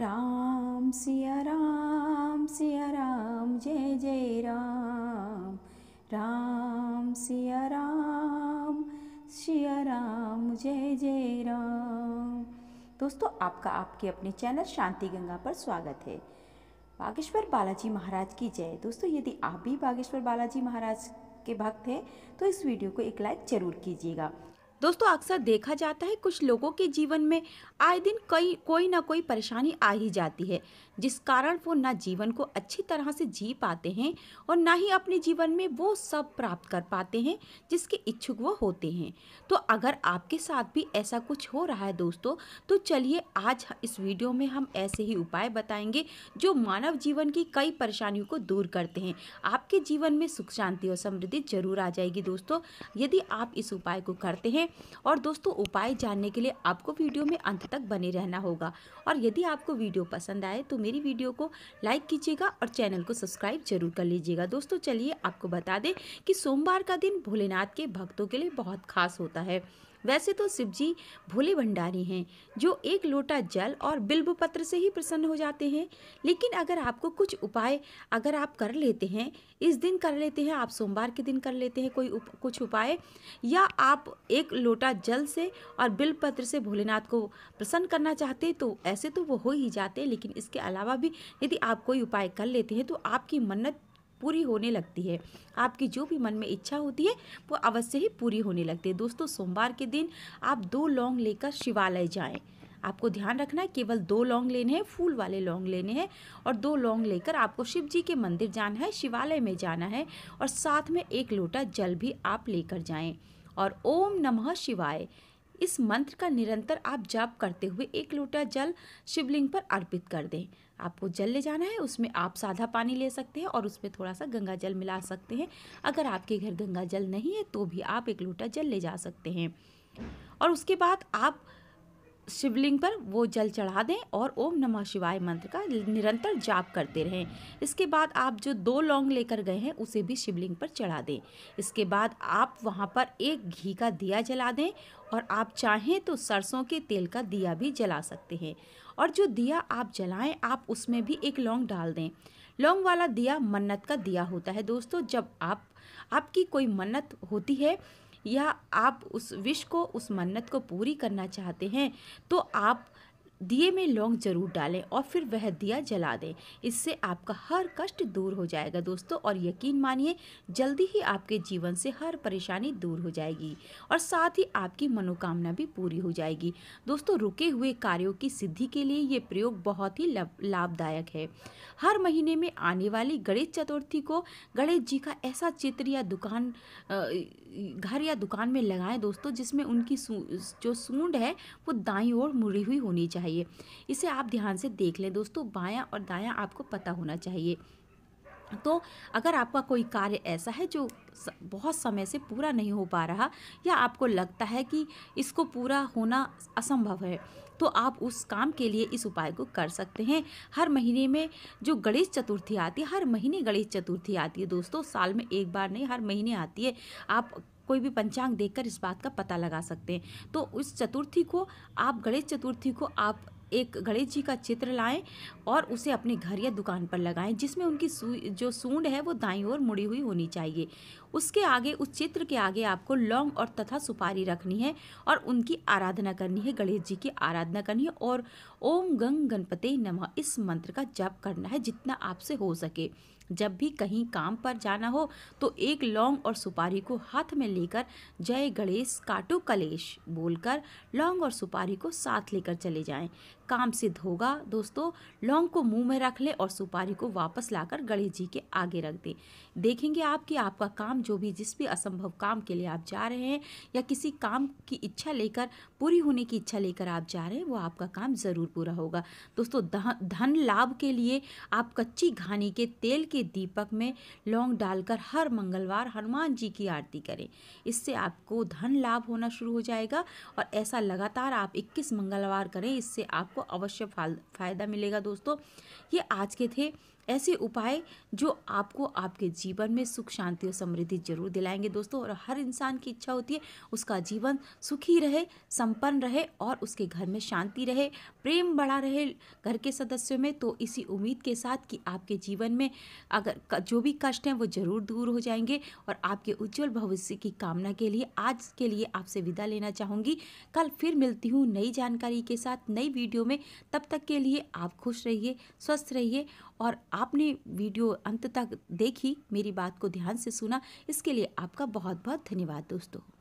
राम सिया राम सिया राम जय जय राम राम सिया राम सिया राम जय जय राम दोस्तों आपका आपके अपने चैनल शांति गंगा पर स्वागत है बागेश्वर बालाजी महाराज की जय दोस्तों यदि आप भी बागेश्वर बालाजी महाराज के भक्त हैं तो इस वीडियो को एक लाइक ज़रूर कीजिएगा दोस्तों अक्सर देखा जाता है कुछ लोगों के जीवन में आए दिन कई कोई ना कोई परेशानी आ ही जाती है जिस कारण वो ना जीवन को अच्छी तरह से जी पाते हैं और ना ही अपने जीवन में वो सब प्राप्त कर पाते हैं जिसके इच्छुक वो होते हैं तो अगर आपके साथ भी ऐसा कुछ हो रहा है दोस्तों तो चलिए आज इस वीडियो में हम ऐसे ही उपाय बताएंगे जो मानव जीवन की कई परेशानियों को दूर करते हैं आपके जीवन में सुख शांति और समृद्धि जरूर आ जाएगी दोस्तों यदि आप इस उपाय को करते हैं और दोस्तों उपाय जानने के लिए आपको वीडियो में अंत तक बने रहना होगा और यदि आपको वीडियो पसंद आए तो मेरी वीडियो को लाइक कीजिएगा और चैनल को सब्सक्राइब जरूर कर लीजिएगा दोस्तों चलिए आपको बता दें कि सोमवार का दिन भोलेनाथ के भक्तों के लिए बहुत खास होता है वैसे तो शिव जी भोले भंडारी हैं जो एक लोटा जल और बिल्व पत्र से ही प्रसन्न हो जाते हैं लेकिन अगर आपको कुछ उपाय अगर आप कर लेते हैं इस दिन कर लेते हैं आप सोमवार के दिन कर लेते हैं कोई उप, कुछ उपाय या आप एक लोटा जल से और बिल्व पत्र से भोलेनाथ को प्रसन्न करना चाहते तो ऐसे तो वो हो ही जाते लेकिन इसके अलावा भी यदि आप कोई उपाय कर लेते हैं तो आपकी मन्नत पूरी होने लगती है आपकी जो भी मन में इच्छा होती है वो अवश्य ही पूरी होने लगती है दोस्तों सोमवार के दिन आप दो लौंग लेकर शिवालय जाएँ आपको ध्यान रखना है केवल दो लौंग लेने हैं फूल वाले लौंग लेने हैं और दो लौंग लेकर आपको शिव जी के मंदिर जाना है शिवालय में जाना है और साथ में एक लोटा जल भी आप लेकर जाएं और ओम नमः शिवाय इस मंत्र का निरंतर आप जाप करते हुए एक लोटा जल शिवलिंग पर अर्पित कर दें आपको जल ले जाना है उसमें आप सादा पानी ले सकते हैं और उसमें थोड़ा सा गंगा जल मिला सकते हैं अगर आपके घर गंगा जल नहीं है तो भी आप एक लोटा जल ले जा सकते हैं और उसके बाद आप शिवलिंग पर वो जल चढ़ा दें और ओम नमः शिवाय मंत्र का निरंतर जाप करते रहें इसके बाद आप जो दो लौंग लेकर गए हैं उसे भी शिवलिंग पर चढ़ा दें इसके बाद आप वहाँ पर एक घी का दिया जला दें और आप चाहें तो सरसों के तेल का दिया भी जला सकते हैं और जो दिया आप जलाएं आप उसमें भी एक लौंग डाल दें लौंग वाला दिया मन्नत का दिया होता है दोस्तों जब आप आपकी कोई मन्नत होती है या आप उस विश को उस मन्नत को पूरी करना चाहते हैं तो आप दिए में लौंग जरूर डालें और फिर वह दिया जला दें इससे आपका हर कष्ट दूर हो जाएगा दोस्तों और यकीन मानिए जल्दी ही आपके जीवन से हर परेशानी दूर हो जाएगी और साथ ही आपकी मनोकामना भी पूरी हो जाएगी दोस्तों रुके हुए कार्यों की सिद्धि के लिए ये प्रयोग बहुत ही लाभदायक है हर महीने में आने वाली गणेश चतुर्थी को गणेश जी का ऐसा चित्र या दुकान घर या दुकान में लगाएं दोस्तों जिसमें उनकी जो सूंड है वो दाई और मुड़ी हुई होनी चाहिए चाहिए इसे आप ध्यान से देख लें दोस्तों बायाँ और दायाँ आपको पता होना चाहिए तो अगर आपका कोई कार्य ऐसा है जो बहुत समय से पूरा नहीं हो पा रहा या आपको लगता है कि इसको पूरा होना असंभव है तो आप उस काम के लिए इस उपाय को कर सकते हैं हर महीने में जो गणेश चतुर्थी आती है हर महीने गणेश चतुर्थी आती है दोस्तों साल में एक बार नहीं हर महीने आती है आप कोई भी पंचांग देखकर इस बात का पता लगा सकते हैं तो उस चतुर्थी को आप गणेश चतुर्थी को आप एक गणेश जी का चित्र लाएं और उसे अपने घर या दुकान पर लगाएं जिसमें उनकी जो सूंड है वो दाई ओर मुड़ी हुई होनी चाहिए उसके आगे उस चित्र के आगे आपको लौंग और तथा सुपारी रखनी है और उनकी आराधना करनी है गणेश जी की आराधना करनी है और ओम गंग गणपते नमः इस मंत्र का जप करना है जितना आपसे हो सके जब भी कहीं काम पर जाना हो तो एक लौंग और सुपारी को हाथ में लेकर जय गणेश काटो कलेश बोलकर लौंग और सुपारी को साथ लेकर चले जाएं काम सिद्ध होगा दोस्तों लौंग को मुंह में रख लें और सुपारी को वापस लाकर गणेश जी के आगे रख दें देखेंगे आप कि आपका काम जो भी जिस भी असंभव काम के लिए आप जा रहे हैं या किसी काम की इच्छा लेकर पूरी होने की इच्छा लेकर आप जा रहे हैं वो आपका काम ज़रूर पूरा होगा दोस्तों धन लाभ के लिए आप कच्ची घानी के तेल के दीपक में लौंग डालकर हर मंगलवार हनुमान जी की आरती करें इससे आपको धन लाभ होना शुरू हो जाएगा और ऐसा लगातार आप इक्कीस मंगलवार करें इससे आपको आपको अवश्य फायदा मिलेगा दोस्तों ये आज के थे ऐसे उपाय जो आपको आपके जीवन में सुख शांति और समृद्धि जरूर दिलाएंगे दोस्तों और हर इंसान की इच्छा होती है उसका जीवन सुखी रहे संपन्न रहे और उसके घर में शांति रहे प्रेम बढ़ा रहे घर के सदस्यों में तो इसी उम्मीद के साथ कि आपके जीवन में अगर जो भी कष्ट हैं वो ज़रूर दूर हो जाएंगे और आपके उज्जवल भविष्य की कामना के लिए आज के लिए आपसे विदा लेना चाहूँगी कल फिर मिलती हूँ नई जानकारी के साथ नई वीडियो में तब तक के लिए आप खुश रहिए स्वस्थ रहिए और आपने वीडियो अंत तक देखी मेरी बात को ध्यान से सुना इसके लिए आपका बहुत बहुत धन्यवाद दोस्तों